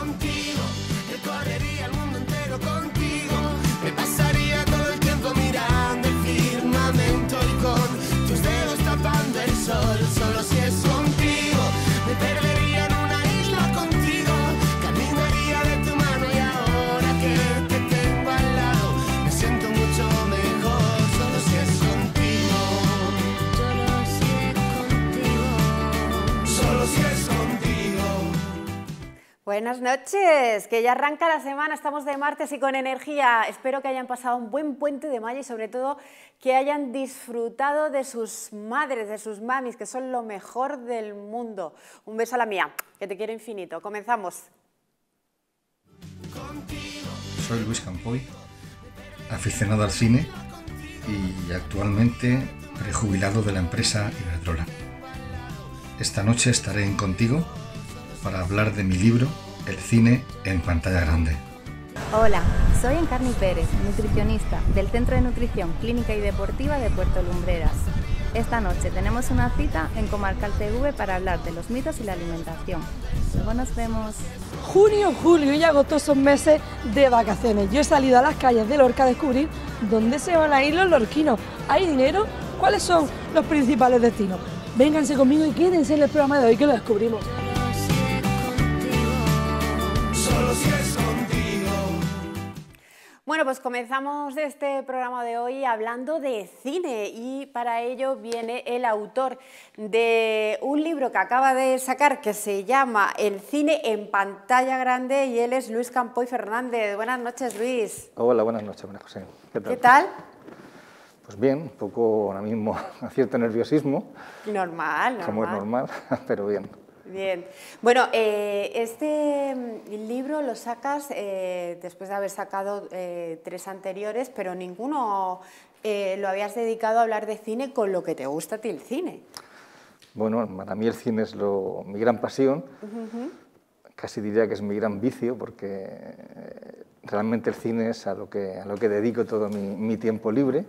contigo. Buenas noches, que ya arranca la semana, estamos de martes y con energía. Espero que hayan pasado un buen puente de mayo y sobre todo que hayan disfrutado de sus madres, de sus mamis, que son lo mejor del mundo. Un beso a la mía, que te quiero infinito. Comenzamos. Soy Luis Campoy, aficionado al cine y actualmente prejubilado de la empresa Iberdrola. Esta noche estaré contigo para hablar de mi libro el cine en pantalla grande. Hola, soy Encarni Pérez, nutricionista del Centro de Nutrición Clínica y Deportiva de Puerto Lumbreras. Esta noche tenemos una cita en Comarcal TV para hablar de los mitos y la alimentación. Luego nos vemos. Junio, julio y agosto son meses de vacaciones. Yo he salido a las calles de Lorca a descubrir dónde se van a ir los lorquinos. ¿Hay dinero? ¿Cuáles son los principales destinos? Vénganse conmigo y quédense en el programa de hoy que lo descubrimos. Bueno, pues comenzamos este programa de hoy hablando de cine y para ello viene el autor de un libro que acaba de sacar que se llama El cine en pantalla grande y él es Luis Campoy Fernández. Buenas noches, Luis. Hola, buenas noches, buenas José. ¿Qué tal? Pues bien, un poco ahora mismo a cierto nerviosismo. Normal, normal. Como es normal, pero bien. Bien. Bueno, eh, este mm, libro lo sacas eh, después de haber sacado eh, tres anteriores, pero ninguno lo habías dedicado a hablar de cine con lo que te gusta a ti el cine. Bueno, para mí el cine es mi gran pasión. Casi diría que es mi gran vicio, porque realmente el cine es a lo que, a lo que dedico todo mi, tiempo libre.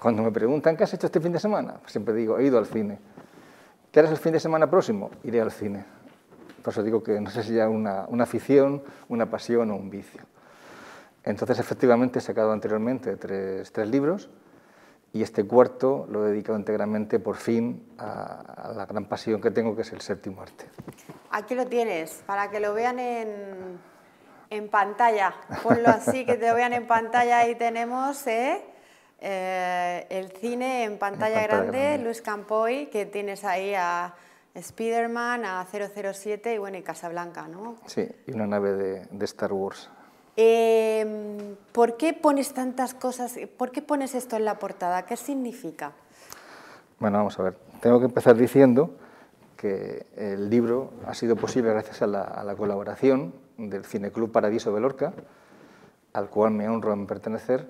Cuando me preguntan, ¿qué has hecho este fin de semana? Pues siempre digo, he ido al cine. ¿Qué harás el fin de semana próximo? Iré al cine. Por eso digo que no sé si ya una, una afición, una pasión o un vicio. Entonces, efectivamente, he sacado anteriormente tres, libros y este cuarto lo he dedicado íntegramente, por fin, a, la gran pasión que tengo, que es el séptimo arte. Aquí lo tienes, para que lo vean en, en pantalla. Ponlo así, que te lo vean en pantalla. Ahí tenemos ¿eh? Eh, el cine en pantalla, grande, Luis Campoy, que tienes ahí a Spider-Man, a 007 y bueno, y Casablanca, ¿no? Sí, y una nave de, Star Wars. Eh, ¿Por qué pones tantas cosas? ¿Por qué pones esto en la portada? ¿Qué significa? Bueno, vamos a ver. Tengo que empezar diciendo que el libro ha sido posible gracias a la, a la colaboración del Cineclub Paradiso de Lorca, al cual me honro en pertenecer,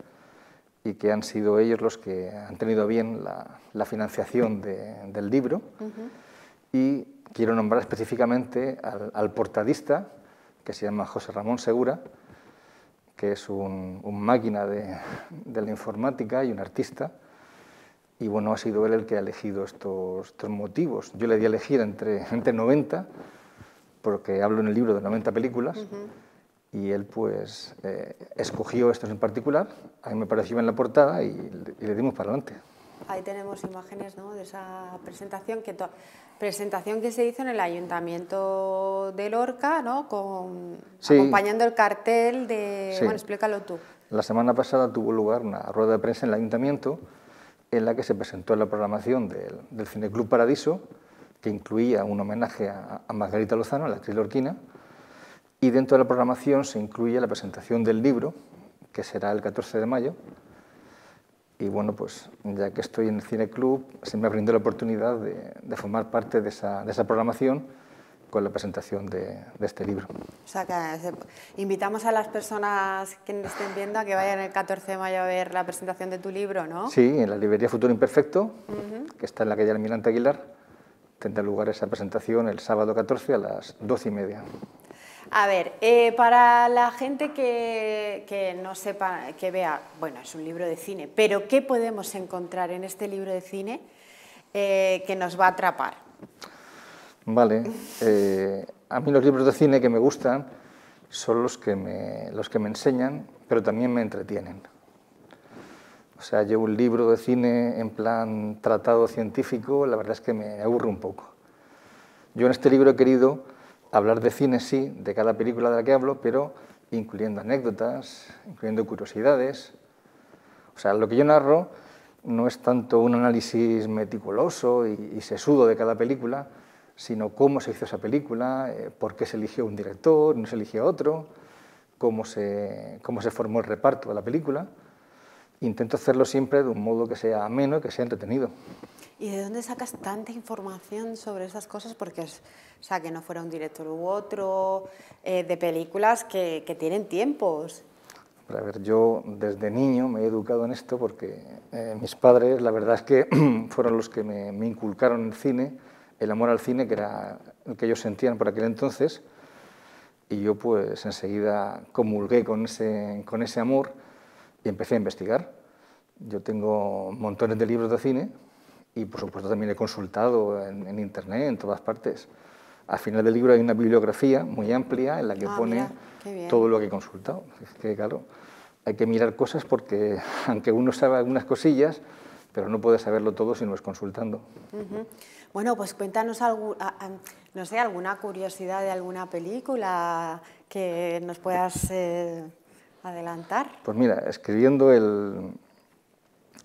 y que han sido ellos los que han tenido bien la, financiación del libro. Y quiero nombrar específicamente al, portadista, que se llama José Ramón Segura, que es un, máquina de, la informática y un artista. Y bueno, ha sido él el que ha elegido estos, motivos. Yo le di a elegir entre, entre 90, porque hablo en el libro de 90 películas y él pues eh, escogió estos en particular, a mí me pareció en la portada y, le dimos para adelante. Ahí tenemos imágenes ¿no? de esa presentación que, presentación que se hizo en el Ayuntamiento de Lorca, ¿no? Con, acompañando el cartel de... Sí. Bueno, explícalo tú. La semana pasada tuvo lugar una rueda de prensa en el Ayuntamiento en la que se presentó la programación del, Cine Cineclub Paradiso, que incluía un homenaje a Margarita Lozano, la actriz lorquina, y dentro de la programación se incluye la presentación del libro, que será el 14 de mayo. Y bueno, pues ya que estoy en el Cine Club, se me ha brindado la oportunidad de, formar parte de esa, programación con la presentación de, este libro. O sea, que eh, invitamos a las personas que nos estén viendo a que vayan el 14 de mayo a ver la presentación de tu libro, ¿no? Sí, en la librería Futuro Imperfecto, que está en la calle Almirante Aguilar, tendrá lugar esa presentación el sábado 14 a las 12 y media. A ver, eh, para la gente que, no sepa, que vea, bueno, es un libro de cine, pero ¿qué podemos encontrar en este libro de cine eh, que nos va a atrapar? Vale, eh, a mí los libros de cine que me gustan son los que me, los que me enseñan, pero también me entretienen. O sea, yo un libro de cine en plan tratado científico, la verdad es que me aburre un poco. Yo en este libro he querido hablar de cine sí, de cada película de la que hablo, pero incluyendo anécdotas, incluyendo curiosidades. O sea, lo que yo narro no es tanto un análisis meticuloso y, sesudo de cada película, sino cómo se hizo esa película, eh, por qué se eligió un director, no se eligió otro, cómo se, cómo se formó el reparto de la película. Intento hacerlo siempre de un modo que sea ameno y que sea entretenido. ¿Y de dónde sacas tanta información sobre esas cosas? Porque, o sea, que no fuera un director u otro, eh, de películas que, tienen tiempos. A ver, yo desde niño me he educado en esto porque eh, mis padres, la verdad es que fueron los que me, inculcaron el cine, el amor al cine, que era el que ellos sentían por aquel entonces, y yo pues enseguida comulgué con con ese amor y empecé a investigar. Yo tengo montones de libros de cine, y por supuesto también he consultado en, Internet, en todas partes. Al final del libro hay una bibliografía muy amplia en la que ah, pone todo lo que he consultado. Es que, claro, hay que mirar cosas porque, aunque uno sabe algunas cosillas, pero no puede saberlo todo si no es consultando. Bueno, pues cuéntanos, algo, no sé, alguna curiosidad de alguna película que nos puedas eh, adelantar. Pues mira, escribiendo el,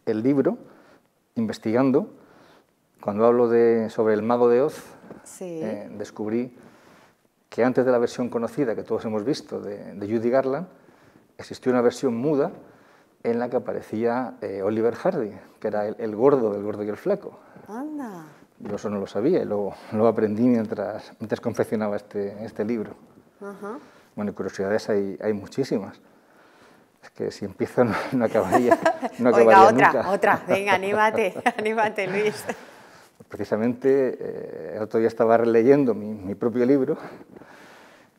el libro, investigando, cuando hablo de, sobre el mago de Oz, eh, descubrí que antes de la versión conocida que todos hemos visto de, Judy Garland, existió una versión muda en la que aparecía eh, Oliver Hardy, que era el, gordo del gordo y el flaco. Anda. Yo eso no lo sabía, y lo, lo aprendí mientras, mientras confeccionaba este, este libro. Bueno, curiosidades hay, hay muchísimas. Es que si empiezo no, acabaría, no Oiga, otra, otra. Venga, anímate, anímate, Luis. Precisamente, eh, el otro día estaba releyendo mi, propio libro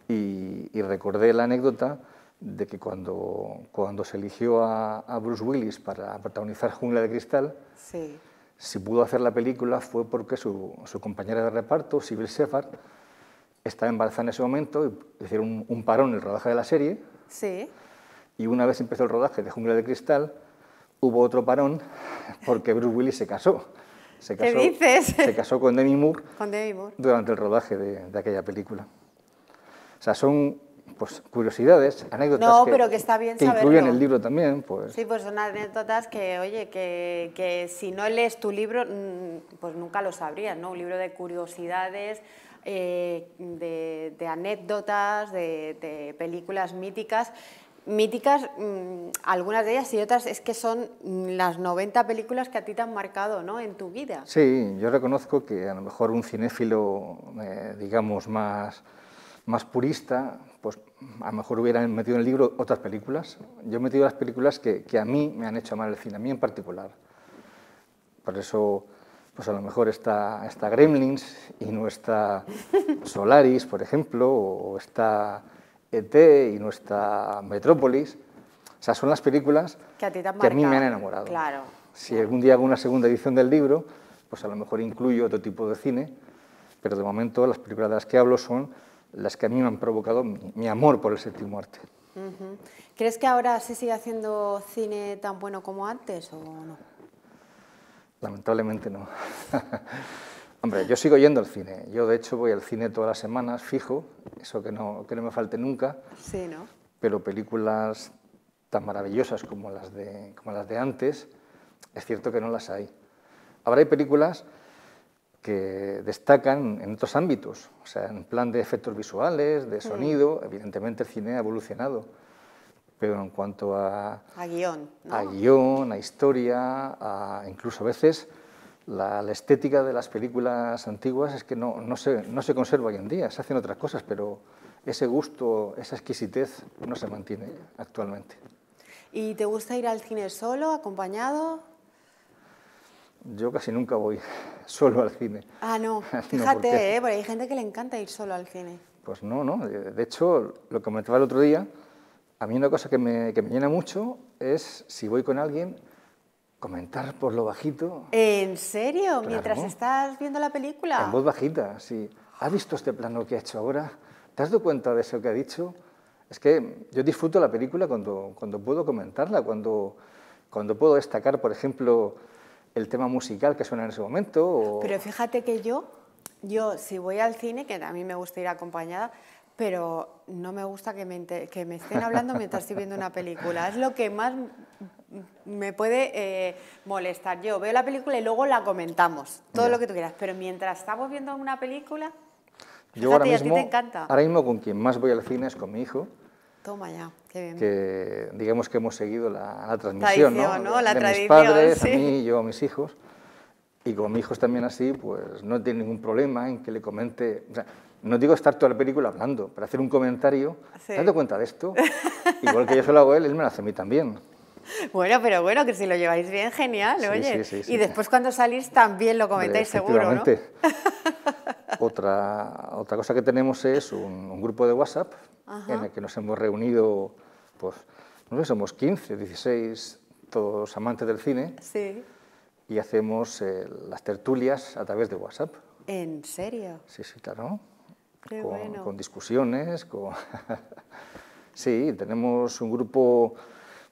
y, recordé la anécdota de que cuando, cuando se eligió a, Bruce Willis para protagonizar Jungla de Cristal, si pudo hacer la película fue porque su, compañera de reparto, Sybil Shepard, estaba embarazada en ese momento y hicieron un, un parón en el rodaje de la serie. Sí y una vez empezó el rodaje de Jungla de Cristal, hubo otro parón porque Bruce Willis se casó. Se casó, ¿Qué dices? Se casó con Demi Moore, durante el rodaje de, aquella película. O sea, son pues, curiosidades, anécdotas que, pero que, está bien incluyen el libro también. Pues. Sí, pues son anécdotas que, oye, que, si no lees tu libro, mm, pues nunca lo sabrías, ¿no? Un libro de curiosidades, eh, de, anécdotas, de películas míticas míticas, mm, algunas de ellas y otras es que son las 90 películas que a ti te han marcado ¿no? en tu vida. Sí, yo reconozco que a lo mejor un cinéfilo, eh, digamos, más, más purista, pues a lo mejor hubiera metido en el libro otras películas. Yo he metido las películas que, que a mí me han hecho amar el cine, a mí en particular. Por eso pues a lo mejor está, está Gremlins y no está Solaris, por ejemplo, o, está e y nuestra Metrópolis. O son las películas que a, mí me han enamorado. Claro. Si algún día hago una segunda edición del libro, pues a lo mejor incluyo otro tipo de cine, pero de momento las películas de las que hablo son las que a mí me han provocado mi, amor por el séptimo arte. ¿Crees que ahora se sigue haciendo cine tan bueno como antes o no? Lamentablemente no. Hombre, yo sigo yendo al cine. Yo, de hecho, voy al cine todas las semanas, fijo, eso que no, que no me falte nunca. Sí, ¿no? Pero películas tan maravillosas como las, de, como las de antes, es cierto que no las hay. Ahora hay películas que destacan en otros ámbitos, o sea, en plan de efectos visuales, de mm. sonido, evidentemente el cine ha evolucionado, pero en cuanto a... A guión, A guión, a historia, incluso a veces la, estética de las películas antiguas es que no, se, conserva hoy en día, se hacen otras cosas, pero ese gusto, esa exquisitez no se mantiene actualmente. ¿Y te gusta ir al cine solo, acompañado? Yo casi nunca voy solo al cine. Ah, no, fíjate, ¿eh? porque hay gente que le encanta ir solo al cine. Pues no, no. De hecho, lo que comentaba el otro día, a mí una cosa que me, que me llena mucho es si voy con alguien Comentar por lo bajito. ¿En serio? ¿Mientras estás viendo la película? En voz bajita, sí. ¿Has visto este plano que ha hecho ahora? ¿Te has dado cuenta de eso que ha dicho? Es que yo disfruto la película cuando, cuando puedo comentarla, cuando, cuando puedo destacar, por ejemplo, el tema musical que suena en ese momento. Pero fíjate que yo, yo si voy al cine, que a mí me gusta ir acompañada, pero no me gusta que me, estén hablando mientras estoy viendo una película. Es lo que más me puede eh, molestar. Yo veo la película y luego la comentamos, todo lo que tú quieras, pero mientras estamos viendo una película, yo ahora mismo, ahora mismo con quien más voy al cine es con mi hijo. Toma ya, qué bien. Que digamos que hemos seguido la, la tradición, ¿no? La de tradición, mis padres, a mí, yo a mis hijos. Y con mi hijo también así, pues no tiene ningún problema en que le comente no digo estar toda la película hablando, pero hacer un comentario, dando cuenta de esto, igual que yo se lo hago él, él me lo hace a mí también. Bueno, pero bueno, que si lo lleváis bien, genial, oye. y después cuando salís también lo comentáis seguro, ¿no? otra, otra cosa que tenemos es un, grupo de WhatsApp en el que nos hemos reunido, pues, no sé, somos 15, 16, todos amantes del cine. Sí. Y hacemos eh, las tertulias a través de WhatsApp. ¿En serio? Sí, sí, claro. Con, discusiones, con... sí, tenemos un grupo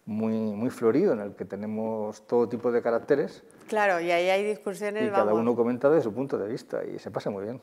muy, muy florido en el que tenemos todo tipo de caracteres. Claro, y ahí hay discusiones... Y cada uno comenta desde su punto de vista y se pasa muy bien.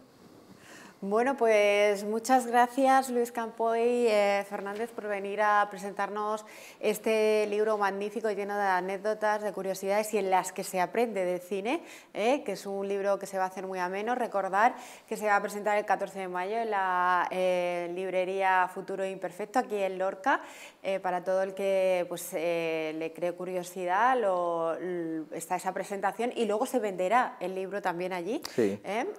Bueno, pues muchas gracias Luis Campoy eh, Fernández por venir a presentarnos este libro magnífico lleno de anécdotas, de curiosidades y en las que se aprende de cine, eh, que es un libro que se va a hacer muy ameno. Recordar que se va a presentar el 14 de mayo en la eh, librería Futuro Imperfecto aquí en Lorca, eh, para todo el que pues, le cree curiosidad, está esa presentación y luego se venderá el libro también allí.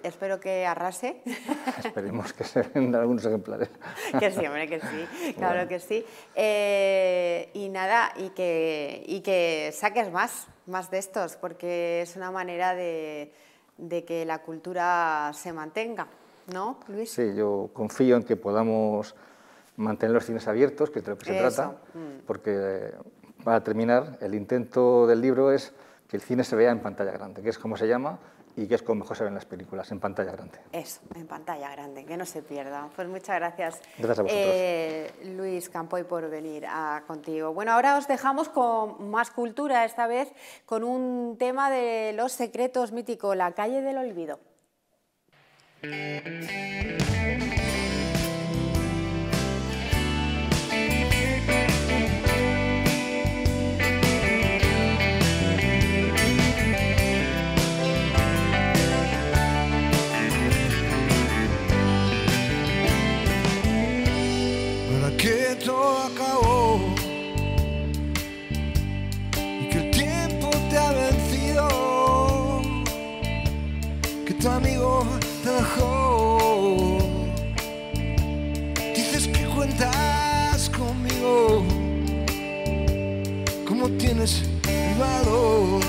espero que arrase. Esperemos que se vendan algunos ejemplares. que sí, hombre, que sí, claro que sí. Eh, y nada, y que, que saques más, más de estos, porque es una manera de, que la cultura se mantenga, ¿no, Luis? Sí, yo confío en que podamos mantener los cines abiertos, que es de lo que se trata, mm. porque para eh, terminar, el intento del libro es que el cine se vea en pantalla grande, que es como se llama, y que es como mejor se ven las películas, en pantalla grande. Eso, en pantalla grande, que no se pierda. Pues muchas gracias, gracias a vosotros. Eh, Luis Campoy, por venir a contigo. Bueno, ahora os dejamos con más cultura, esta vez con un tema de los secretos míticos, la calle del olvido. amigo te dejó. Dices que cuentas conmigo, como tienes valor.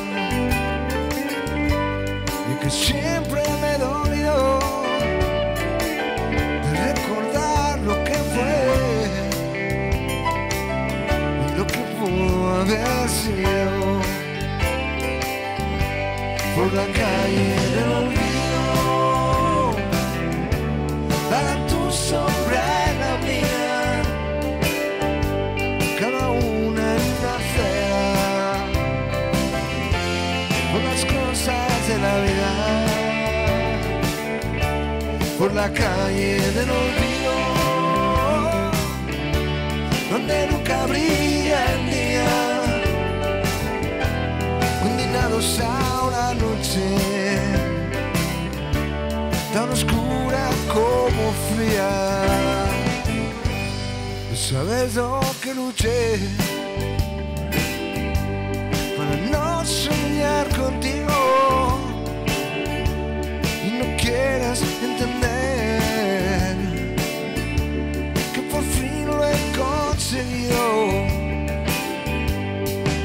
Y que siempre me dolió de recordar lo que fue, y lo que pudo haber sido por la calle. por las cosas de la vida, por la calle del olvido, donde nunca brilla el día, condenados a una noche tan oscura como fría. sabes lo que luché para no contigo y no quieras entender que por fin lo he conseguido.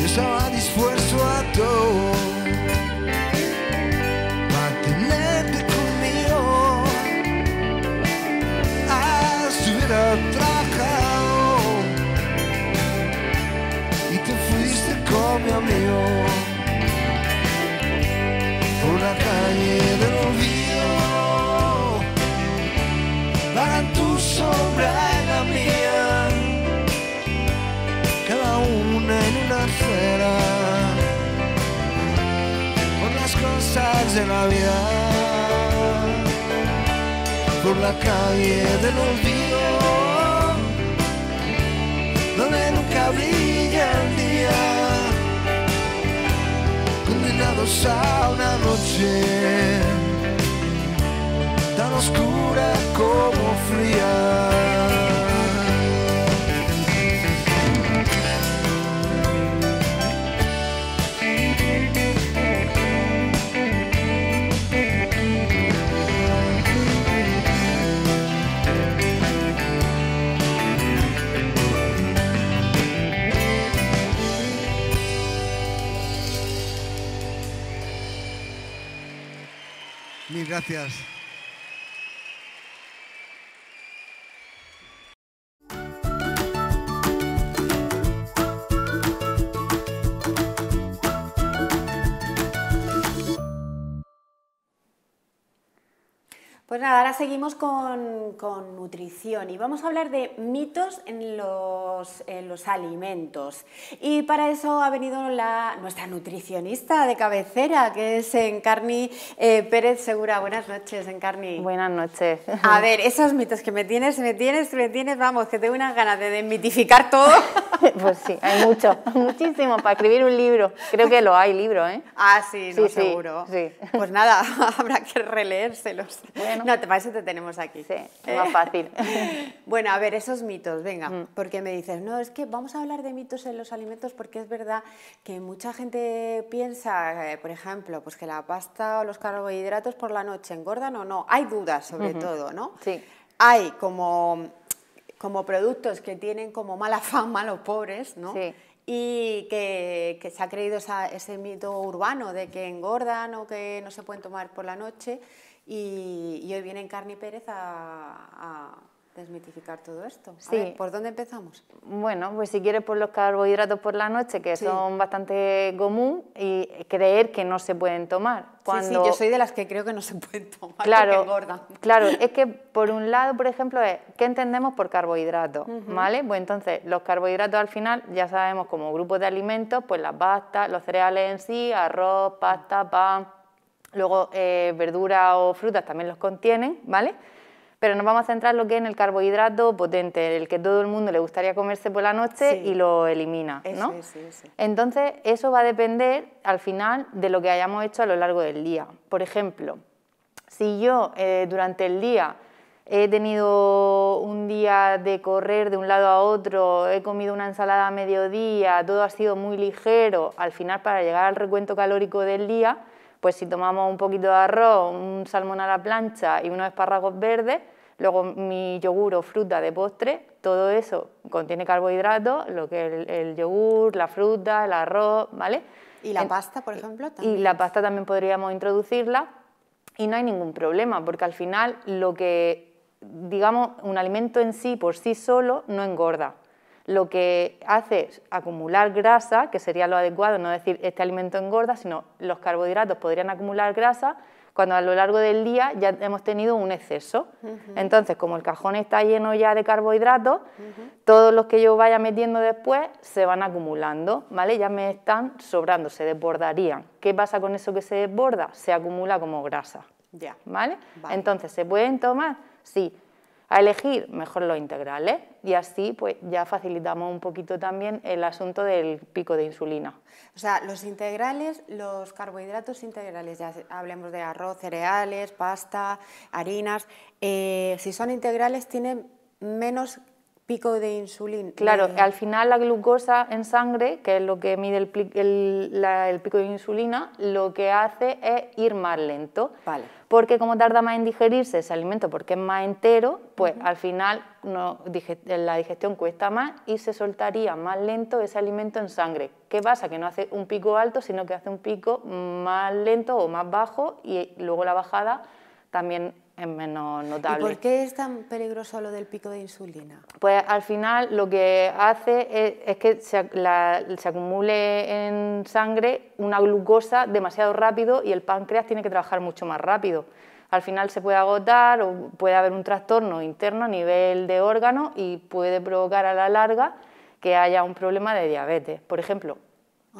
y estaba dispuesto a todo. sombra en la mía, cada una en una esfera, por las cosas de la vida, por la calle del olvido, donde nunca brilla el día, condenados a una noche oscura como fría. gracias. Pues nada, ahora seguimos con, nutrición y vamos a hablar de mitos en los, los alimentos. Y para eso ha venido la, nuestra nutricionista de cabecera, que es Encarni eh, Pérez Segura. Buenas noches, Encarni. Buenas noches. A ver, esos mitos que me tienes, me tienes, me tienes, vamos, que tengo unas ganas de desmitificar todo. pues sí, hay mucho, muchísimo para escribir un libro. Creo que lo hay, libro, ¿eh? Ah, sí, no, seguro. Sí. Pues nada, habrá que releérselos. Bueno. No, para eso te tenemos aquí. Sí, es eh. más fácil. bueno, a ver, esos mitos, venga, mm. porque me dices, no, es que vamos a hablar de mitos en los alimentos porque es verdad que mucha gente piensa, eh, por ejemplo, pues que la pasta o los carbohidratos por la noche engordan o no. Hay dudas sobre todo, ¿no? Sí. Hay como, como productos que tienen como mala fama los pobres, ¿no? Sí y que, que, se ha creído ese mito urbano de que engordan o que no se pueden tomar por la noche. Y, hoy viene y Pérez a, desmitificar todo esto. ¿Por dónde empezamos? Bueno, pues si quieres por los carbohidratos por la noche, que son bastante común, y creer que no se pueden tomar. Cuando... Sí, yo soy de las que creo que no se pueden tomar claro, porque Claro, es que por un lado, por ejemplo, ¿qué entendemos por carbohidratos? ¿Vale? Pues entonces, los carbohidratos al final ya sabemos como grupo de alimentos, pues las pastas, los cereales en sí, arroz, pasta, pan Luego eh, verduras o frutas también los contienen, ¿vale? Pero nos vamos a centrar lo que es en el carbohidrato potente, el que todo el mundo le gustaría comerse por la noche y lo elimina, ¿no? sí, sí. Entonces, eso va a depender al final de lo que hayamos hecho a lo largo del día. Por ejemplo, si yo eh, durante el día he tenido un día de correr de un lado a otro, he comido una ensalada a mediodía, todo ha sido muy ligero, al final para llegar al recuento calórico del día pues si tomamos un poquito de arroz, un salmón a la plancha y unos espárragos verdes, luego mi yogur o fruta de postre, todo eso contiene carbohidratos, lo que es el, yogur, la fruta, el arroz, ¿vale? ¿Y la pasta, por ejemplo? También? Y la pasta también podríamos introducirla y no hay ningún problema, porque al final lo que, digamos, un alimento en sí, por sí solo, no engorda lo que hace es acumular grasa, que sería lo adecuado, no decir este alimento engorda, sino los carbohidratos podrían acumular grasa cuando a lo largo del día ya hemos tenido un exceso. Entonces, como el cajón está lleno ya de carbohidratos, todos los que yo vaya metiendo después se van acumulando, ¿vale? Ya me están sobrando, se desbordarían. ¿Qué pasa con eso que se desborda? Se acumula como grasa. Ya. vale. Entonces, ¿se pueden tomar? Sí a elegir mejor los integrales ¿eh? y así pues ya facilitamos un poquito también el asunto del pico de insulina. O sea, los integrales, los carbohidratos integrales, ya hablemos de arroz, cereales, pasta, harinas, eh, si son integrales tienen menos pico de insulina. Claro, al final la glucosa en sangre, que es lo que mide el, el pico de insulina, lo que hace es ir más lento. Vale porque como tarda más en digerirse ese alimento, porque es más entero, pues al final no, la digestión cuesta más y se soltaría más lento ese alimento en sangre. ¿Qué pasa? Que no hace un pico alto, sino que hace un pico más lento o más bajo y luego la bajada también es menos notable. ¿Y por qué es tan peligroso lo del pico de insulina? Pues al final lo que hace es, que se, se, acumule en sangre una glucosa demasiado rápido y el páncreas tiene que trabajar mucho más rápido. Al final se puede agotar o puede haber un trastorno interno a nivel de órgano y puede provocar a la larga que haya un problema de diabetes. Por ejemplo,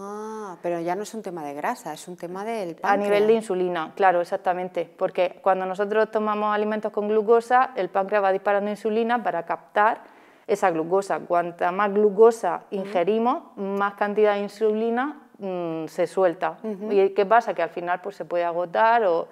Ah, pero ya no es un tema de grasa, es un tema del páncreas. A nivel de insulina, claro, exactamente. Porque cuando nosotros tomamos alimentos con glucosa, el páncreas va disparando insulina para captar esa glucosa. Cuanta más glucosa ingerimos, más cantidad de insulina mm, se suelta. ¿Y qué pasa? Que al final pues, se puede agotar o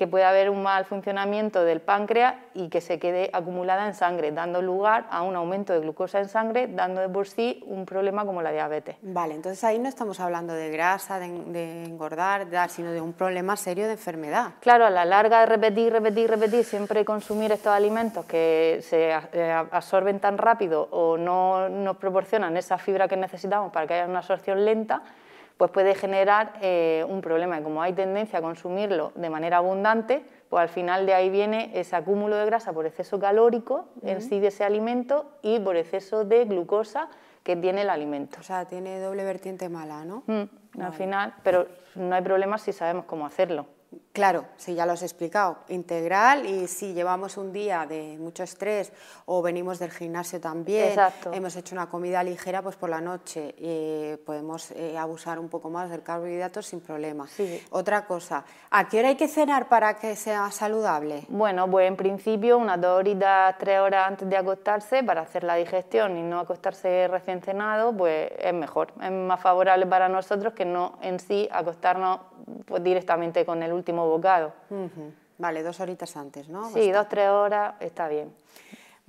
que puede haber un mal funcionamiento del páncreas y que se quede acumulada en sangre, dando lugar a un aumento de glucosa en sangre, dando de por sí un problema como la diabetes. Vale, entonces ahí no estamos hablando de grasa, de, engordar, sino de un problema serio de enfermedad. Claro, a la larga de repetir, repetir, repetir, siempre consumir estos alimentos que se eh, absorben tan rápido o no nos proporcionan esa fibra que necesitamos para que haya una absorción lenta, pues puede generar eh, un problema. Y como hay tendencia a consumirlo de manera abundante, pues al final de ahí viene ese acúmulo de grasa por exceso calórico en sí de ese alimento y por exceso de glucosa que tiene el alimento. O sea, tiene doble vertiente mala, ¿no? Mm, al final, pero no hay problema si sabemos cómo hacerlo. Claro, sí, ya lo has explicado. Integral y si llevamos un día de mucho estrés o venimos del gimnasio también, hemos hecho una comida ligera, pues por la noche y eh, podemos eh, abusar un poco más del carbohidrato sin problema. Otra cosa, ¿a qué hora hay que cenar para que sea saludable? Bueno, pues en principio unas dos horitas, tres horas antes de acostarse para hacer la digestión y no acostarse recién cenado, pues es mejor, es más favorable para nosotros que no en sí acostarnos pues, directamente con el último bocado. Vale, dos horitas antes, ¿no? Sí, dos, tres horas está bien.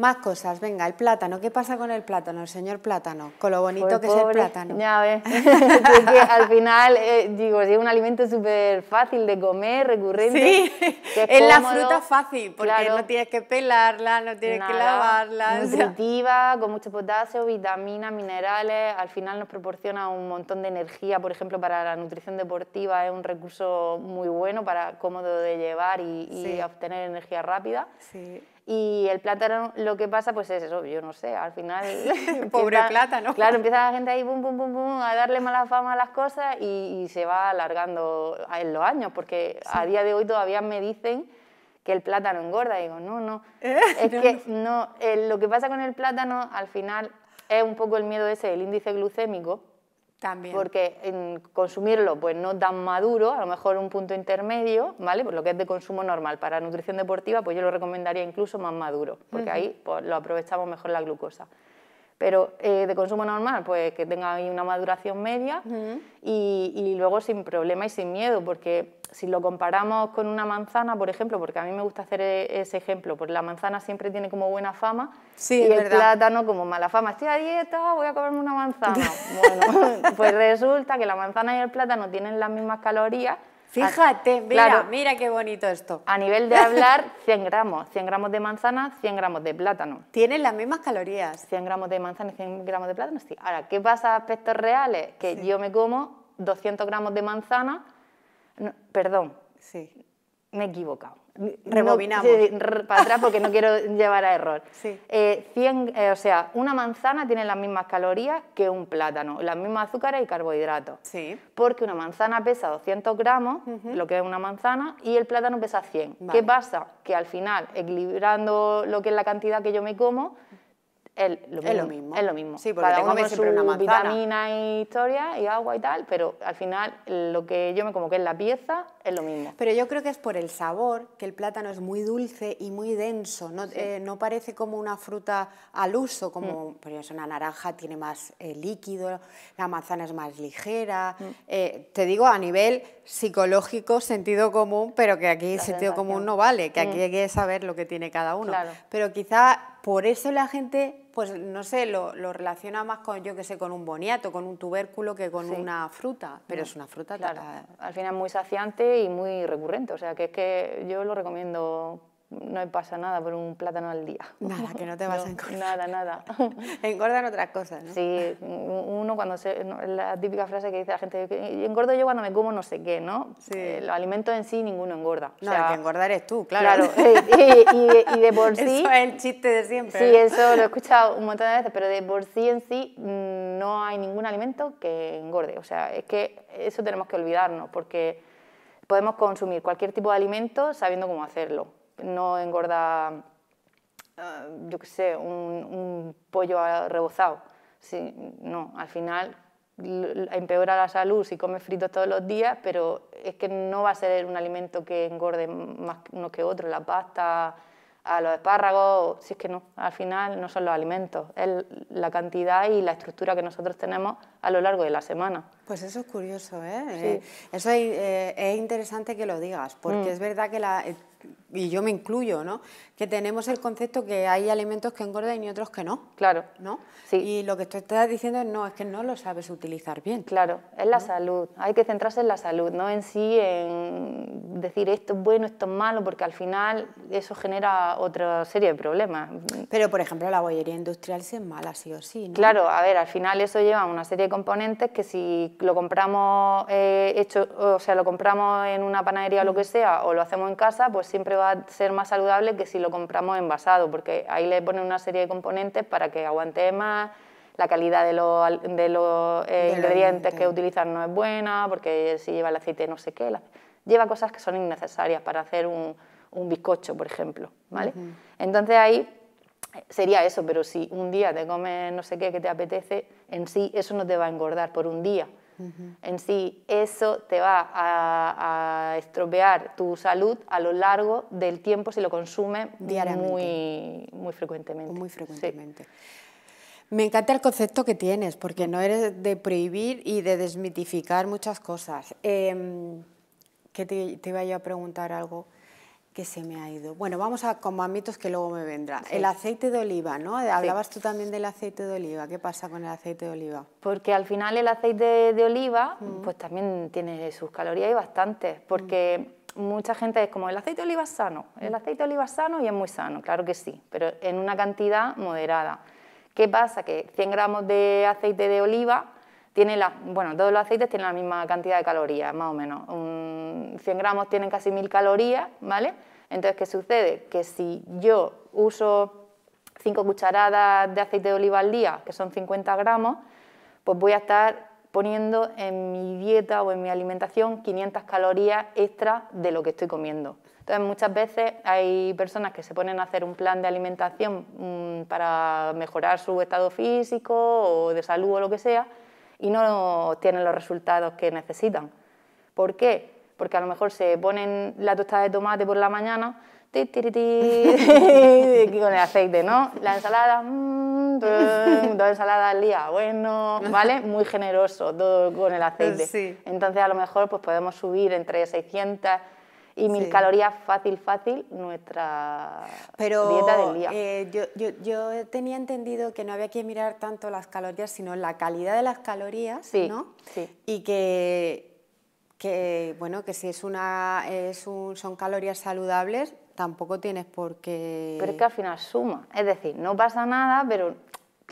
Más cosas, venga, el plátano. ¿Qué pasa con el plátano, el señor plátano? Con lo bonito que es el plátano. Ya ves, al final, eh, digo, es un alimento súper fácil de comer, recurrente. Sí, es, la fruta fácil, porque no tienes que pelarla, no tienes que lavarla. Nutritiva, con mucho potasio, vitaminas, minerales. Al final nos proporciona un montón de energía, por ejemplo, para la nutrición deportiva es un recurso muy bueno para cómodo de llevar y, obtener energía rápida. Sí. Y el plátano, lo que pasa, pues es eso, yo no sé, al final... Pobre plátano. Claro, empieza la gente ahí, bum, bum, bum, a darle mala fama a las cosas y, se va alargando en los años, porque a día de hoy todavía me dicen que el plátano engorda. digo, no, no, eh, es que no, eh, lo que pasa con el plátano al final es un poco el miedo ese, el índice glucémico, porque en consumirlo pues no tan maduro, a lo mejor un punto intermedio, ¿vale? Pues lo que es de consumo normal. Para nutrición deportiva pues yo lo recomendaría incluso más maduro, porque ahí pues, lo aprovechamos mejor la glucosa. Pero eh, de consumo normal, pues que tenga ahí una maduración media y, luego sin problema y sin miedo, porque si lo comparamos con una manzana, por ejemplo, porque a mí me gusta hacer e-, ese ejemplo, porque la manzana siempre tiene como buena fama y el plátano como mala fama. Estoy a dieta, voy a comerme una manzana. bueno, pues resulta que la manzana y el plátano tienen las mismas calorías Fíjate, mira, mira qué bonito esto. A nivel de hablar, 100 gramos. 100 gramos de manzana, 100 gramos de plátano. Tienen las mismas calorías. 100 gramos de manzana y 100 gramos de plátano, sí. Ahora, ¿qué pasa a aspectos reales? Que yo me como 200 gramos de manzana, perdón, sí. me he equivocado. Rebobinamos. para atrás porque no quiero llevar a error. Eh, eh, o sea, una manzana tiene las mismas calorías que un plátano, las mismas azúcares y carbohidratos. Sí. Porque una manzana pesa 200 gramos, lo que es una manzana, y el plátano pesa 100. ¿Qué pasa? Que al final, equilibrando lo que es la cantidad que yo me como, es lo mismo. Es lo mismo. Sí, porque Cada una vitamina y historia y agua y tal, pero al final lo que yo me como que es la pieza es lo mismo. Pero yo creo que es por el sabor, que el plátano es muy dulce y muy denso, no, eh, parece como una fruta al uso, como mm. por es una naranja, tiene más eh, líquido, la manzana es más ligera, mm. eh, te digo a nivel psicológico, sentido común, pero que aquí sentido común no vale, que aquí mm. hay que saber lo que tiene cada uno. Pero quizá por eso la gente pues no sé, lo, relaciona más con, yo que sé, con un boniato, con un tubérculo que con una fruta, pero es una fruta claro. Al final es muy saciante y muy recurrente, o sea que es que yo lo recomiendo no pasa nada por un plátano al día. Nada, que no te vas a engordar. Nada, nada. Engordan otras cosas, Sí, uno cuando se... La típica frase que dice la gente, engordo yo cuando me como no sé qué, ¿no? Sí. Eh, los alimentos en sí ninguno engorda. No, el que engordar es tú, claro. Claro, eh, y, de por sí... Eso es el chiste de siempre. Sí, ¿eh? eso lo he escuchado un montón de veces, pero de por sí en sí mm, no hay ningún alimento que engorde. O sea, es que eso tenemos que olvidarnos, porque podemos consumir cualquier tipo de alimento sabiendo cómo hacerlo no engorda, ah, yo qué sé, un, pollo rebozado. Sí, no, al final empeora la salud si comes fritos todos los días, pero es que no va a ser un alimento que engorde más uno que otro, la pasta, a los espárragos, si es que no, al final no son los alimentos, es la cantidad y la estructura que nosotros tenemos a lo largo de la semana. Pues eso es curioso, ¿eh? eh eso eh, es, interesante que lo digas, porque mm. es verdad que la, eh, y yo me incluyo, ¿no? Que tenemos el concepto que hay alimentos que engordan y otros que no. Claro. ¿No? Sí. Y lo que tú estás diciendo es no, es que no lo sabes utilizar bien. Claro, es la salud. Hay que centrarse en la salud, no en sí, en decir esto es bueno, esto es malo, porque al final eso genera otra serie de problemas. Pero, por ejemplo, la bollería industrial sí es mala, sí o sí, ¿no? Claro, a ver, al final eso lleva una serie de componentes que si lo compramos eh, hecho, o sea, lo compramos en una panadería o lo que sea, o lo hacemos en casa, pues siempre va a ser más saludable que si lo compramos envasado, porque ahí le ponen una serie de componentes para que aguante más, la calidad de los, de los eh, ingredientes que utilizan no es buena, porque si lleva el aceite no sé qué, lleva cosas que son innecesarias para hacer un, un bizcocho, por ejemplo, ¿vale? Entonces ahí eh, sería eso, pero si un día te comes no sé qué que te apetece, en sí eso no te va a engordar por un día, en sí, eso te va a, estropear tu salud a lo largo del tiempo si lo consume muy, muy frecuentemente. Muy frecuentemente. Me encanta el concepto que tienes, porque no eres de prohibir y de desmitificar muchas cosas. Em, que te, te iba a preguntar algo que se me ha ido. Bueno, vamos a con mamitos que luego me vendrá. El aceite de oliva, ¿no? Hablabas tú también del aceite de oliva. ¿Qué pasa con el aceite de oliva? Porque al final el aceite de, oliva, mm. pues también tiene sus calorías y bastantes, porque mucha gente es como el aceite de oliva es sano, mm. el aceite de oliva es sano y es muy sano, claro que sí, pero en una cantidad moderada. ¿Qué pasa? Que 100 gramos de aceite de oliva tiene la, bueno, todos los aceites tienen la misma cantidad de calorías, más o menos. 100 gramos tienen casi 1000 calorías, ¿vale? Entonces, ¿qué sucede? Que si yo uso 5 cucharadas de aceite de oliva al día, que son 50 gramos, pues voy a estar poniendo en mi dieta o en mi alimentación 500 calorías extra de lo que estoy comiendo. Entonces, muchas veces hay personas que se ponen a hacer un plan de alimentación mm, para mejorar su estado físico o de salud o lo que sea, y no tienen los resultados que necesitan. ¿Por qué? Porque a lo mejor se ponen la tostada de tomate por la mañana, con el aceite, ¿no? La ensalada, mm, dos ensaladas al día, bueno, ¿vale? Muy generoso todo con el aceite. Entonces a lo mejor pues podemos subir entre 600 y mil calorías fácil, fácil nuestra dieta del día. Eh, yo, tenía entendido que no había que mirar tanto las calorías, sino la calidad de las calorías, ¿no? Sí. Y que, que, bueno, que si es una, son calorías saludables, tampoco tienes por qué... Pero es que al final suma, es decir, no pasa nada, pero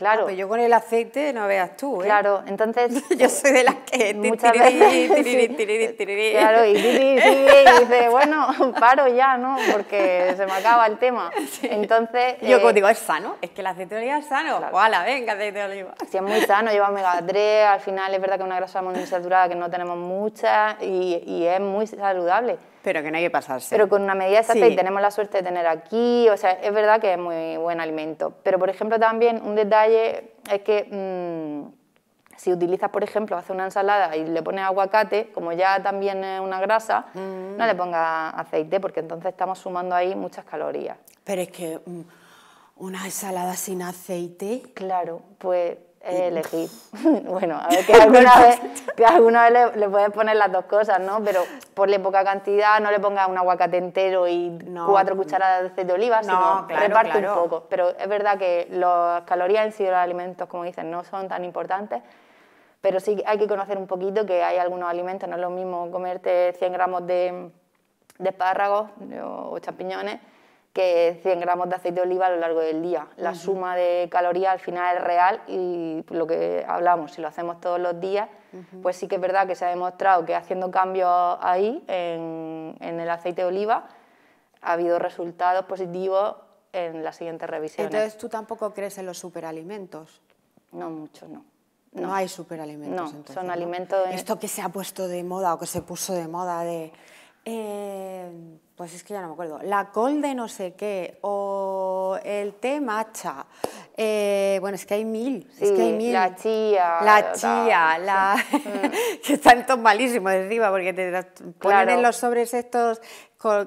Ah, claro. Ah, yo con el aceite no veas tú, ¿eh? Claro, entonces... yo soy de las que... Muchas veces... claro, y dices, dice, bueno, paro ya, ¿no? Porque se me acaba el tema. Entonces... Yo eh, como digo, es sano, es que el aceite de oliva es sano. Claro. venga, aceite de oliva. Sí, es muy sano, lleva omega 3, al final es verdad que es una grasa monoinsaturada que no tenemos mucha y es muy saludable. Pero que no hay que pasarse. Pero con una medida de aceite y tenemos la suerte de tener aquí, o sea, es verdad que es muy buen alimento. Pero, por ejemplo, también un detalle es que mm, si utilizas, por ejemplo, hace una ensalada y le pones aguacate, como ya también es una grasa, mm. no le pongas aceite porque entonces estamos sumando ahí muchas calorías. Pero es que mm, una ensalada sin aceite... Claro, pues elegir. Eh, bueno, a ver, que alguna vez, le, puedes poner las dos cosas, ¿no? Pero ponle poca cantidad, no le pongas un aguacate entero y cuatro cucharadas de aceite de oliva, sino reparte un poco. Pero es verdad que las calorías y los alimentos, como dicen, no son tan importantes, pero sí hay que conocer un poquito que hay algunos alimentos, no es lo mismo comerte 100 gramos de, de espárragos o champiñones que 100 gramos de aceite de oliva a lo largo del día. La suma de calorías al final es real y lo que hablamos, si lo hacemos todos los días, pues sí que es verdad que se ha demostrado que haciendo cambios ahí en, el aceite de oliva ha habido resultados positivos en las siguientes revisiones. Entonces tú tampoco crees en los superalimentos. No mucho, no. No, hay superalimentos. No, son alimentos... Esto que se ha puesto de moda o que se puso de moda de Em, pues es que ya no me acuerdo. La col de no sé qué o el té matcha. Eh, bueno, es que hay mil. Mm, la chía. La chía, mm. que están todos malísimos encima porque te ponen en los sobres estos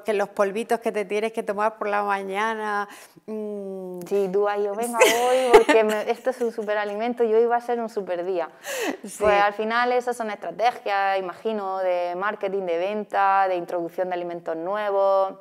que los polvitos que te tienes que tomar por la mañana. Mm. Sí, tú ahí, yo venga hoy porque esto es un superalimento y hoy va a ser un super día. Pues al final esas son estrategias, imagino, de marketing, de venta, de introducción de alimentos nuevos.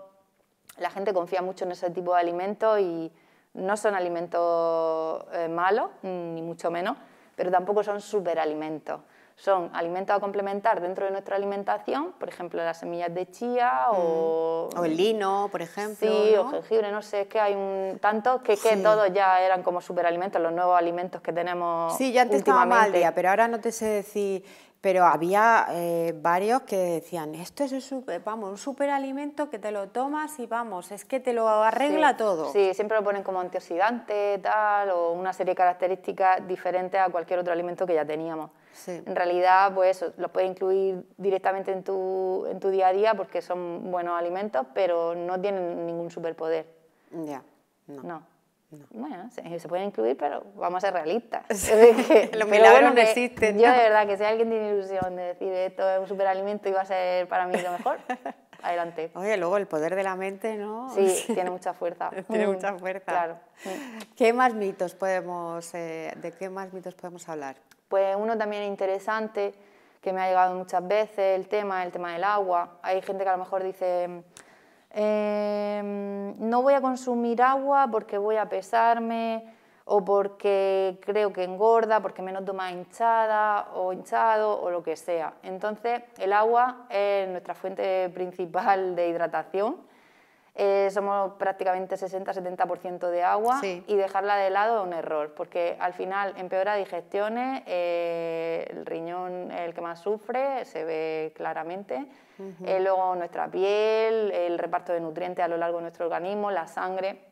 La gente confía mucho en ese tipo de alimentos y no son alimentos eh, malos, ni mucho menos, pero tampoco son superalimentos son alimentos a complementar dentro de nuestra alimentación, por ejemplo, las semillas de chía o... Mm. el lino, por ejemplo. Sí, o jengibre, no sé, es que hay un tantos que, todos ya eran como superalimentos, los nuevos alimentos que tenemos Sí, ya antes estaba mal pero ahora no te sé decir... Pero había eh, varios que decían, esto es un super, vamos, un superalimento que te lo tomas y vamos, es que te lo arregla todo. Sí, siempre lo ponen como antioxidante, tal, o una serie de características diferentes a cualquier otro alimento que ya teníamos. En realidad, pues los lo puedes incluir directamente en tu, en tu día a día porque son buenos alimentos, pero no tienen ningún superpoder. Ya, no. no. Bueno, se, se, pueden incluir, pero vamos a ser realistas. Los milagros no existen. Yo, de verdad, que si alguien tiene ilusión de decir esto es un superalimento y va a ser para mí lo mejor, adelante. Oye, luego el poder de la mente, ¿no? Sí, tiene mucha fuerza. tiene mm, mucha fuerza. Claro. ¿Qué más mitos podemos, eh, ¿De qué más mitos podemos hablar? Pues uno también interesante, que me ha llegado muchas veces, el tema, el tema del agua. Hay gente que a lo mejor dice, em, no voy a consumir agua porque voy a pesarme o porque creo que engorda, porque me noto más hinchada o hinchado o lo que sea. Entonces el agua es nuestra fuente principal de hidratación eh, somos prácticamente 60-70% de agua y dejarla de lado es un error, porque al final empeora digestiones, eh, el riñón el que más sufre, se ve claramente, eh, luego nuestra piel, el reparto de nutrientes a lo largo de nuestro organismo, la sangre,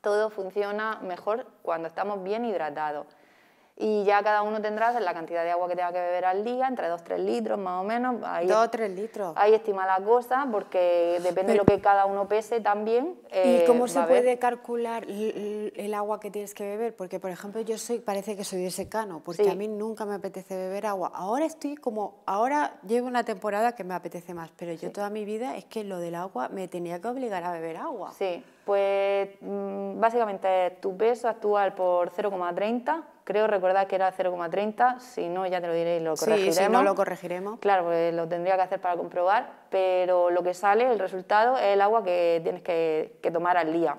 todo funciona mejor cuando estamos bien hidratados y ya cada uno tendrá la cantidad de agua que tenga que beber al día, entre 2-3 litros más o menos. Ahí, 2-3 litros. Ahí estima la cosa, porque depende de lo que cada uno pese también. ¿Y eh, cómo se puede calcular el, agua que tienes que beber? Porque, por ejemplo, yo soy parece que soy de secano, porque a mí nunca me apetece beber agua. Ahora estoy como, ahora llevo una temporada que me apetece más, pero yo toda mi vida es que lo del agua me tenía que obligar a beber agua. Sí, pues mm, básicamente tu peso actual por 0,30 creo recordar que era 0,30, si no ya te lo diré y lo corregiremos. Sí, si no lo corregiremos. Claro, lo tendría que hacer para comprobar, pero lo que sale, el resultado, es el agua que tienes que, tomar al día.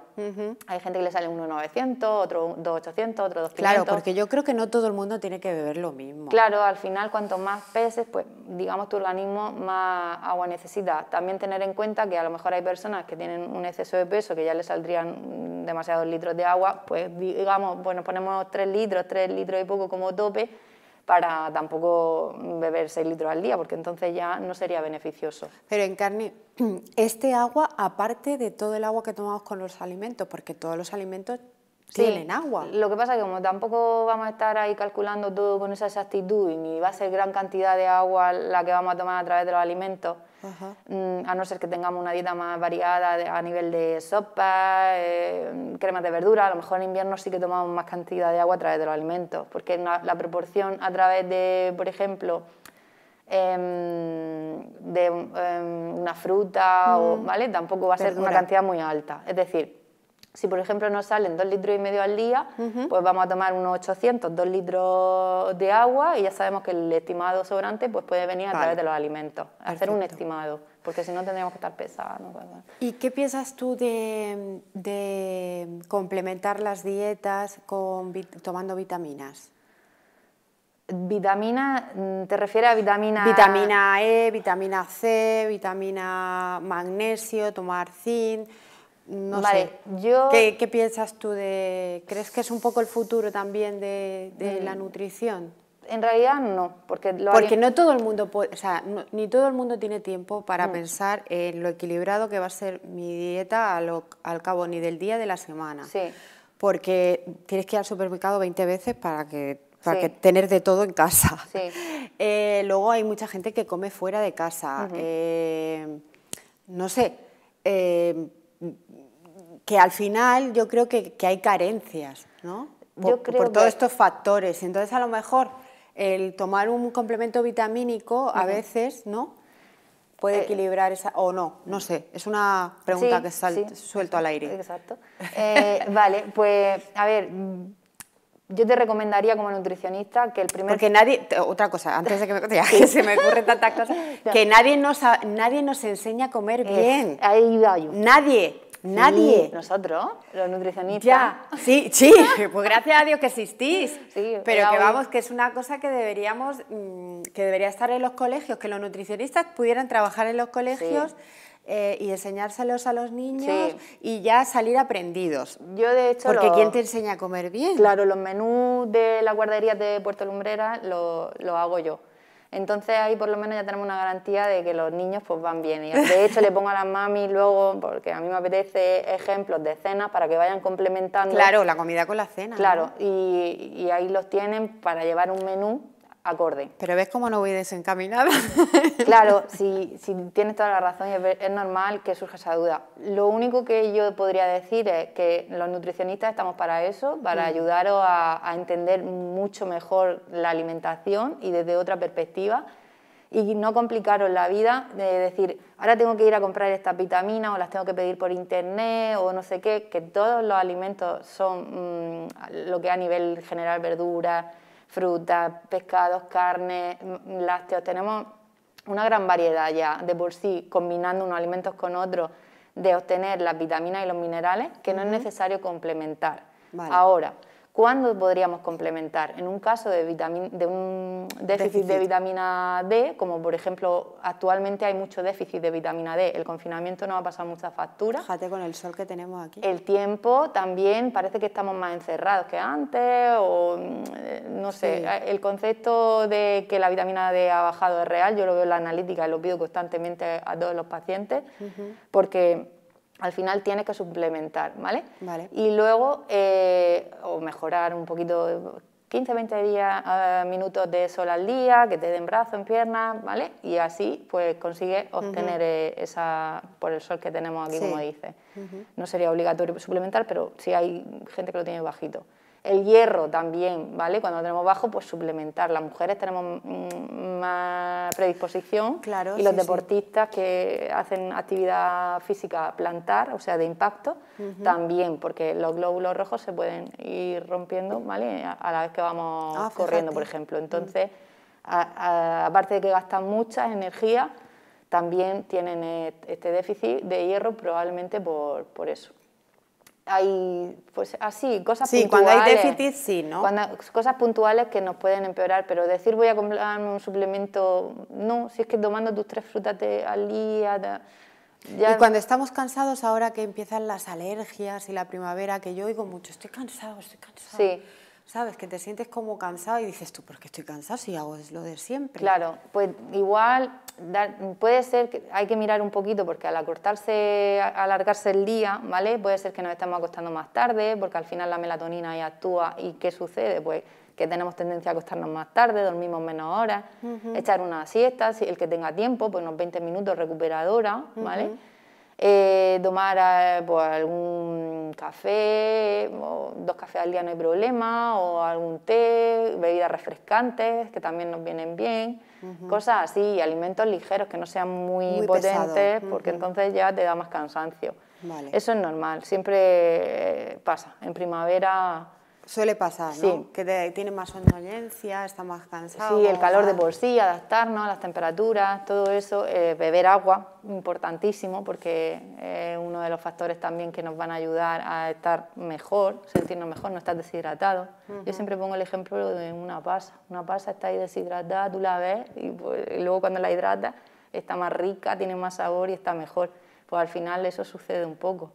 Hay gente que le sale 1,900, otro 2,800, otro 2,500. Claro, porque yo creo que no todo el mundo tiene que beber lo mismo. Claro, al final cuanto más peses... pues digamos tu organismo más agua necesita. También tener en cuenta que a lo mejor hay personas que tienen un exceso de peso que ya les saldrían demasiados litros de agua, pues digamos, bueno, ponemos 3 litros, 3 litros y poco como tope para tampoco beber 6 litros al día, porque entonces ya no sería beneficioso. Pero en carne, este agua, aparte de todo el agua que tomamos con los alimentos, porque todos los alimentos Sí, tienen agua. Lo que pasa es que como tampoco vamos a estar ahí calculando todo con esa exactitud y ni va a ser gran cantidad de agua la que vamos a tomar a través de los alimentos, mm, a no ser que tengamos una dieta más variada a nivel de sopa, eh, cremas de verdura, a lo mejor en invierno sí que tomamos más cantidad de agua a través de los alimentos, porque la, proporción a través de, por ejemplo, em, de em, una fruta, mm. ¿vale? tampoco va a ser una cantidad muy alta. Es decir, si, por ejemplo, nos salen dos litros y medio al día, pues vamos a tomar unos 800, dos litros de agua y ya sabemos que el estimado sobrante pues puede venir a través de los alimentos, hacer un estimado, porque si no tendríamos que estar pesados. ¿Y qué piensas tú de, complementar las dietas con, tomando vitaminas? Vitamina, mm, ¿te refieres a vitamina? Vitamina E, vitamina C, vitamina magnesio, tomar zinc no vale, sé. ¿Qué, piensas tú de... ¿Crees que es un poco el futuro también de, la mm. nutrición? En realidad no, porque... porque no todo el mundo, puede, o sea, ni todo el mundo tiene tiempo para mm. pensar en lo equilibrado que va a ser mi dieta al, cabo ni del día de la semana. Sí. Porque tienes que ir al supermercado 20 veces para que para tener de todo en casa. Sí. Eh, luego hay mucha gente que come fuera de casa. Eh, no sé, eh, que al final yo creo que, hay carencias, ¿no? Por, todos estos factores. Entonces, a lo mejor el tomar un complemento vitamínico a veces, ¿no? Puede eh, equilibrar esa. o no, no sé. Es una pregunta que sal, suelto al aire. Exacto. Eh, vale, pues a ver. Yo te recomendaría como nutricionista que el primer... Porque nadie, otra cosa, antes de que, me, que se me ocurren tantas cosas, que nadie nos, nadie nos enseña a comer bien. Nadie. Nadie. nosotros, los nutricionistas. Ya, sí, sí, pues gracias a Dios que existís. pero que vamos, que es una cosa que deberíamos, mm, que debería estar en los colegios, que los nutricionistas pudieran trabajar en los colegios. Eh, y enseñárselos a los niños y ya salir aprendidos. Yo de hecho porque quién te enseña a comer bien. Claro, los menús de las guarderías de Puerto Lumbrera los lo hago yo. Entonces ahí por lo menos ya tenemos una garantía de que los niños pues van bien. Y de hecho le pongo a las mami luego, porque a mí me apetece ejemplos de cenas para que vayan complementando. Claro, la comida con la cena. Claro, y, ahí los tienen para llevar un menú pero ves cómo no voy desencaminada. claro, si, tienes toda la razón es, normal que surja esa duda. Lo único que yo podría decir es que los nutricionistas estamos para eso, para mm. ayudaros a, entender mucho mejor la alimentación y desde otra perspectiva y no complicaros la vida de decir, ahora tengo que ir a comprar estas vitaminas o las tengo que pedir por internet o no sé qué, que todos los alimentos son mm, lo que a nivel general verduras, ...frutas, pescados, carne, mm, lácteos. Tenemos una gran variedad ya de por sí, combinando unos alimentos con otros, de obtener las vitaminas y los minerales que no es necesario complementar. Ahora, ¿Cuándo podríamos complementar? En un caso de, de un déficit, de vitamina D, como por ejemplo actualmente hay mucho déficit de vitamina D, el confinamiento no ha pasado mucha factura. Fíjate con el sol que tenemos aquí. El tiempo también parece que estamos más encerrados que antes, o mm, no sé, el concepto de que la vitamina D ha bajado es real, yo lo veo en la analítica y lo pido constantemente a todos los pacientes, porque al final tienes que suplementar, ¿vale? Y luego, eh, o mejorar un poquito, 15, 20 días, eh, minutos de sol al día, que te den brazo, en pierna ¿vale? Y así, pues consigues obtener eh, esa, por el sol que tenemos aquí, como dices. No sería obligatorio suplementar, pero sí hay gente que lo tiene bajito. El hierro también, ¿vale? Cuando tenemos bajo, pues suplementar. Las mujeres tenemos mm, más predisposición y los deportistas que hacen actividad física plantar, o sea, de impacto, también, porque los glóbulos rojos se pueden ir rompiendo, ¿vale? A la vez que vamos ah, corriendo, por ejemplo. Entonces, aparte de que gastan mucha energía, también tienen e, este déficit de hierro probablemente por eso hay, pues así, cosas puntuales. Sí, cuando hay déficit, sí, ¿no? cosas puntuales que nos pueden empeorar, pero decir voy a comprarme un suplemento, no, si es que tomando tus tres frutas de, al día... Y cuando estamos cansados, ahora que empiezan las alergias y la primavera, que yo oigo mucho, estoy cansado, estoy cansado. ¿sabes? Que te sientes como cansado y dices tú, ¿por qué estoy cansado si hago lo de siempre? Claro, pues igual puede ser que hay que mirar un poquito porque al acortarse, alargarse el día, ¿vale? Puede ser que nos estamos acostando más tarde porque al final la melatonina ya actúa y ¿qué sucede? Pues que tenemos tendencia a acostarnos más tarde, dormimos menos horas, echar una siesta, el que tenga tiempo, pues unos 20 minutos recuperadora, ¿vale? Eh, tomar ah, pues, algún café, dos cafés al día no hay problema, o algún té, bebidas refrescantes que también nos vienen bien, cosas así, alimentos ligeros que no sean muy, potentes, porque entonces ya te da más cansancio. Eso es normal, siempre eh, pasa. En primavera Suele pasar, ¿no? Sí. Que tiene más somnolencia, está más cansado. Sí, el calor de ah. por sí, adaptarnos a las temperaturas, todo eso. Eh, beber agua, importantísimo, porque es eh, uno de los factores también que nos van a ayudar a estar mejor, sentirnos mejor, no estar deshidratado. Yo siempre pongo el ejemplo de una pasa. Una pasa está ahí deshidratada, tú la ves, pues, y, luego cuando la hidratas está más rica, tiene más sabor y está mejor. Pues al final eso sucede un poco,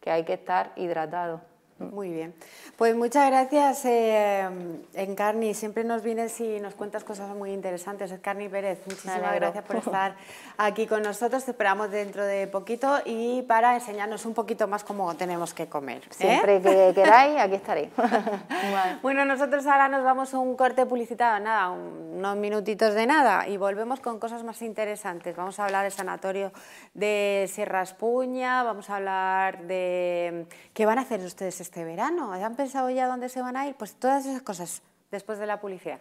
que hay que estar hidratado muy bien. Pues muchas gracias, eh, eh, Encarni. Siempre nos vienes y nos cuentas cosas muy interesantes. Encarni Pérez, muchísimas gracias por estar aquí con nosotros. Te esperamos dentro de poquito y para enseñarnos un poquito más cómo tenemos que comer. ¿eh? Siempre que queráis, aquí estaré. bueno, nosotros ahora nos vamos a un corte publicitado, nada, unos minutitos de nada y volvemos con cosas más interesantes. Vamos a hablar del sanatorio de Sierra Espuña, vamos a hablar de qué van a hacer ustedes este verano? ¿Han pensado ya dónde se van a ir? Pues todas esas cosas después de la policía.